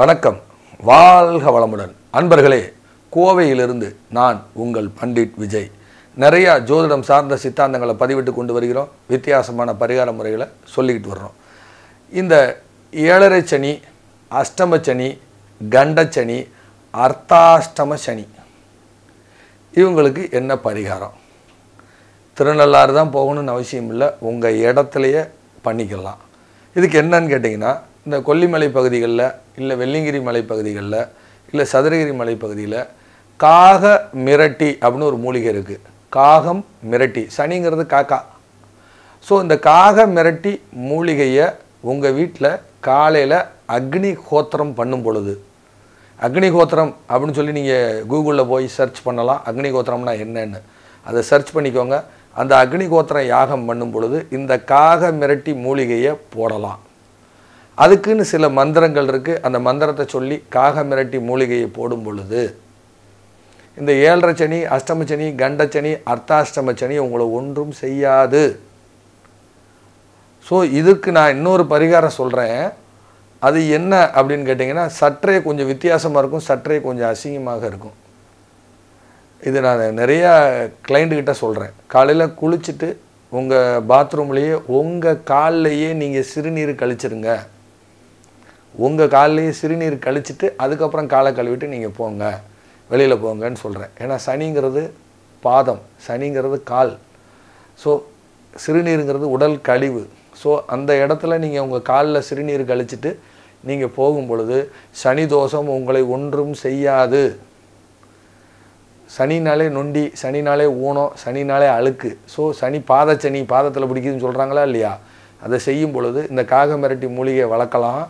வணக்கம் வாழ்க வளமுடன் அன்பர்களே கோவையிலிருந்து நான் உங்கள் பண்டிட் விஜய் நிறையா ஜோதிடம் சார்ந்த சித்தாந்தங்களை பதிவிட்டு கொண்டு வருகிறோம் வித்தியாசமான பரிகார முறைகளை சொல்லிக்கிட்டு வர்றோம் இந்த ஏழரை சனி அஷ்டம சனி கண்டச்சனி அர்த்தாஷ்டம சனி இவங்களுக்கு என்ன பரிகாரம் திருநள்ளாறு தான் போகணும்னு அவசியம் இல்லை உங்கள் இடத்துலையே பண்ணிக்கலாம் இதுக்கு என்னன்னு கேட்டிங்கன்னா இந்த கொல்லிமலை பகுதிகளில் இல்லை வெள்ளிங்கிரி மலை பகுதிகளில் இல்லை சதுரகிரி மலை பகுதியில் காக மிரட்டி அப்படின்னு ஒரு மூலிகை இருக்குது காகம் மிரட்டி சனிங்கிறது காக்கா ஸோ இந்த காக மிரட்டி மூலிகையை உங்கள் வீட்டில் காலையில் அக்னி கோத்திரம் பண்ணும் பொழுது அக்னி கோத்திரம் அப்படின்னு சொல்லி நீங்கள் கூகுளில் போய் சர்ச் பண்ணலாம் அக்னி கோத்திரம்னா என்னென்னு அதை சர்ச் பண்ணிக்கோங்க அந்த அக்னி கோத்திர யாகம் பண்ணும் பொழுது இந்த காக மிரட்டி மூலிகையை போடலாம் அதுக்குன்னு சில மந்திரங்கள் இருக்குது அந்த மந்திரத்தை சொல்லி காக மிரட்டி மூலிகையை போடும் பொழுது இந்த ஏழரை சனி அஷ்டமச்சனி கண்டச்சனி அர்த்தாஷ்டமச்சனி உங்களை ஒன்றும் செய்யாது ஸோ இதுக்கு நான் இன்னொரு பரிகாரம் சொல்கிறேன் அது என்ன அப்படின்னு கேட்டிங்கன்னா சற்றே கொஞ்சம் வித்தியாசமாக இருக்கும் சற்றே கொஞ்சம் அசிங்கமாக இருக்கும் இது நான் நிறையா கிளைண்ட்டுக்கிட்ட சொல்கிறேன் காலையில் குளிச்சுட்டு உங்கள் பாத்ரூம்லேயே உங்கள் கால்லையே நீங்கள் சிறுநீர் கழிச்சிருங்க உங்கள் காலிலேயே சிறுநீர் கழிச்சுட்டு அதுக்கப்புறம் காலை கழுவிட்டு நீங்கள் போங்க வெளியில் போங்கன்னு சொல்கிறேன் ஏன்னா சனிங்கிறது பாதம் சனிங்கிறது கால் ஸோ சிறுநீருங்கிறது உடல் கழிவு ஸோ அந்த இடத்துல நீங்கள் உங்கள் காலில் சிறுநீர் கழிச்சிட்டு நீங்கள் போகும் பொழுது சனி தோஷம் உங்களை ஒன்றும் செய்யாது சனினாலே நொண்டி சனினாலே ஊனம் சனினாலே அழுக்கு ஸோ சனி பாதச்சனி பாதத்தில் பிடிக்குதுன்னு சொல்கிறாங்களா இல்லையா அதை செய்யும் பொழுது இந்த காகமிரட்டி மூலிகையை வளர்க்கலாம்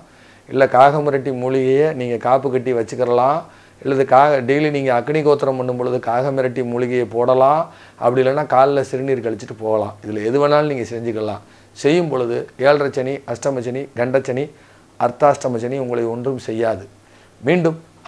இல்லை காகமிரட்டி மூலிகையை நீங்கள் காப்பு கட்டி வச்சுக்கிறலாம் இல்லது காக டெய்லி நீங்கள் அக்னி கோத்திரம் பண்ணும் பொழுது காகமிரட்டி மூலிகையை போடலாம் அப்படி இல்லைன்னா காலில் சிறுநீர் கழிச்சிட்டு போகலாம் இதில் எது வேணாலும் நீங்கள் செஞ்சுக்கலாம் செய்யும் பொழுது ஏழரை சனி அஷ்டமச்சனி சனி கண்டச்சனி அர்த்தாஷ்டம சனி உங்களை ஒன்றும் செய்யாது மீண்டும்